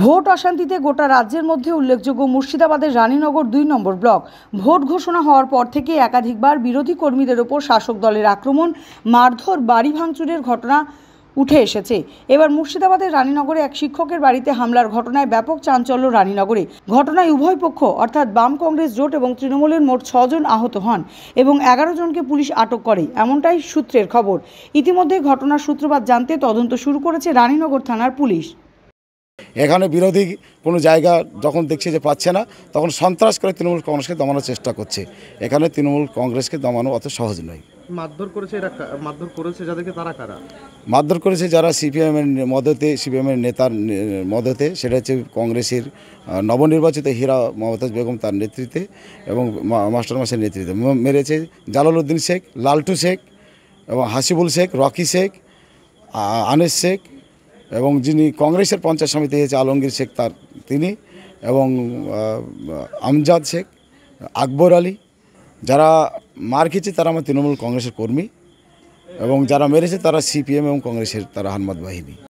vote অশান্তিতে গোটা রাজ্যের মধ্যে উল্লেখযোগ্য মুর্শিদাবাদের রানীনগর দুই নম্বর ব্লক ভোট ঘোষণা হওয়ার পর থেকে একাধিকবার বিরোধী কর্মীদের ওপর শাসক দলের আক্রমণ মারধর বাড়ি ভাঙচুরের ঘটনা উঠে এসেছে এবার মুর্শিদাবাদের রানীনগরে এক শিক্ষকের বাড়িতে হামলার ঘটনায় ব্যাপক চাঞ্চল্য রানীনগরে ঘটনায় উভয় পক্ষ অর্থাৎ বাম কংগ্রেস জোট এবং তৃণমূলের মোট ছজন আহত হন এবং এগারো জনকে পুলিশ আটক করে এমনটাই সূত্রের খবর ইতিমধ্যে ঘটনার সূত্রপাত জানতে তদন্ত শুরু করেছে রানীনগর থানার পুলিশ এখানে বিরোধী কোনো জায়গা যখন দেখছে যে পাচ্ছে না তখন সন্ত্রাস করে তৃণমূল কংগ্রেসকে দমানোর চেষ্টা করছে এখানে তৃণমূল কংগ্রেসকে দমানো অত সহজ নয় মারধর করেছে মারধর করেছে যাদেরকে তারা কারা মারধর করেছে যারা সিপিএমের মদতে সিপিএমের নেতার মদতে সেটা হচ্ছে কংগ্রেসের নবনির্বাচিত হীরা মমতাজ বেগম তার নেতৃত্বে এবং মাস্টার মাসের নেতৃত্বে মেরেছে জালাল উদ্দিন শেখ লালটু শেখ এবং হাসিবুল শেখ রকি শেখ আনিস শেখ এবং যিনি কংগ্রেসের পঞ্চায়েত সমিতি হয়েছে আলমগীর শেখ তার তিনি এবং আমজাদ শেখ আকবর আলী যারা মার খেয়েছে তারা আমার তৃণমূল কংগ্রেসের কর্মী এবং যারা মেরেছে তারা সিপিএম এবং কংগ্রেসের তারা হানমাদ বাহিনী